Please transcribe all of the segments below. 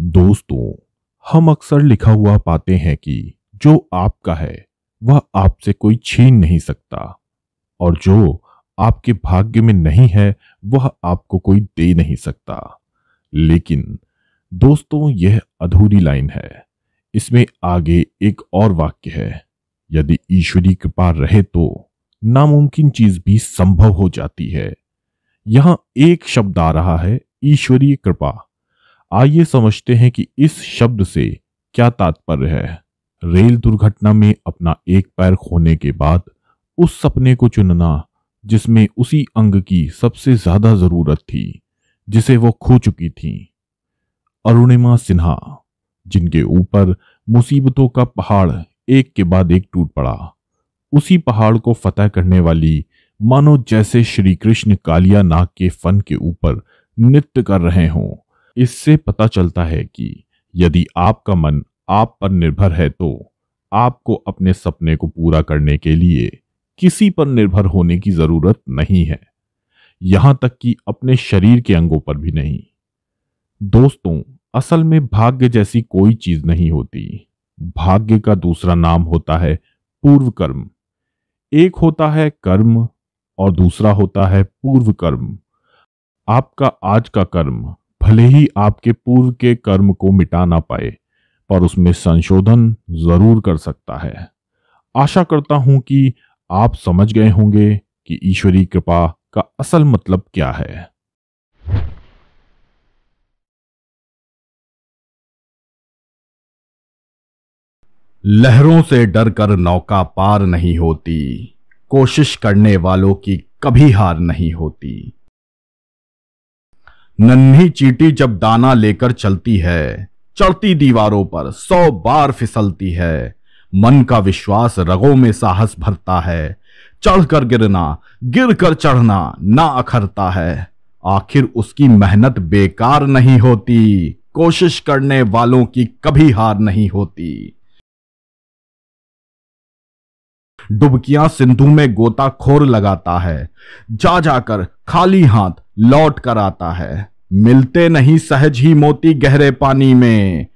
दोस्तों हम अक्सर लिखा हुआ पाते हैं कि जो आपका है वह आपसे कोई छीन नहीं सकता और जो आपके भाग्य में नहीं है वह आपको कोई दे नहीं सकता लेकिन दोस्तों यह अधूरी लाइन है इसमें आगे एक और वाक्य है यदि ईश्वरी कृपा रहे तो नामुमकिन चीज भी संभव हो जाती है यहां एक शब्द आ रहा है ईश्वरीय कृपा आइए समझते हैं कि इस शब्द से क्या तात्पर्य है रेल दुर्घटना में अपना एक पैर खोने के बाद उस सपने को चुनना जिसमें उसी अंग की सबसे ज्यादा जरूरत थी जिसे वो खो चुकी थी अरुणिमा सिन्हा जिनके ऊपर मुसीबतों का पहाड़ एक के बाद एक टूट पड़ा उसी पहाड़ को फतह करने वाली मानो जैसे श्री कृष्ण कालिया नाग के फन के ऊपर नृत्य कर रहे हों इससे पता चलता है कि यदि आपका मन आप पर निर्भर है तो आपको अपने सपने को पूरा करने के लिए किसी पर निर्भर होने की जरूरत नहीं है यहां तक कि अपने शरीर के अंगों पर भी नहीं दोस्तों असल में भाग्य जैसी कोई चीज नहीं होती भाग्य का दूसरा नाम होता है पूर्व कर्म एक होता है कर्म और दूसरा होता है पूर्व कर्म आपका आज का कर्म भले ही आपके पूर्व के कर्म को मिटा ना पाए पर उसमें संशोधन जरूर कर सकता है आशा करता हूं कि आप समझ गए होंगे कि ईश्वरी कृपा का असल मतलब क्या है लहरों से डरकर नौका पार नहीं होती कोशिश करने वालों की कभी हार नहीं होती नन्ही चीटी जब दाना लेकर चलती है चढ़ती दीवारों पर सौ बार फिसलती है मन का विश्वास रगों में साहस भरता है चढ़कर गिरना गिर कर चढ़ना ना अखरता है आखिर उसकी मेहनत बेकार नहीं होती कोशिश करने वालों की कभी हार नहीं होती डुबकियां सिंधु में गोताखोर लगाता है जा जाकर खाली हाथ लौट कर आता है मिलते नहीं सहज ही मोती गहरे पानी में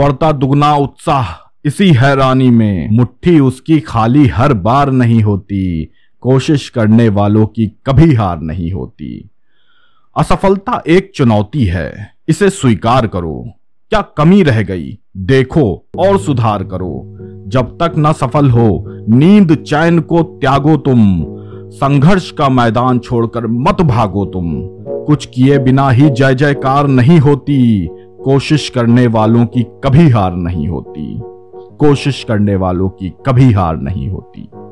बढ़ता दुगना उत्साह इसी हैरानी में मुट्ठी उसकी खाली हर बार नहीं होती कोशिश करने वालों की कभी हार नहीं होती असफलता एक चुनौती है इसे स्वीकार करो क्या कमी रह गई देखो और सुधार करो जब तक न सफल हो नींद चैन को त्यागो तुम संघर्ष का मैदान छोड़कर मत भागो तुम कुछ किए बिना ही जय जयकार नहीं होती कोशिश करने वालों की कभी हार नहीं होती कोशिश करने वालों की कभी हार नहीं होती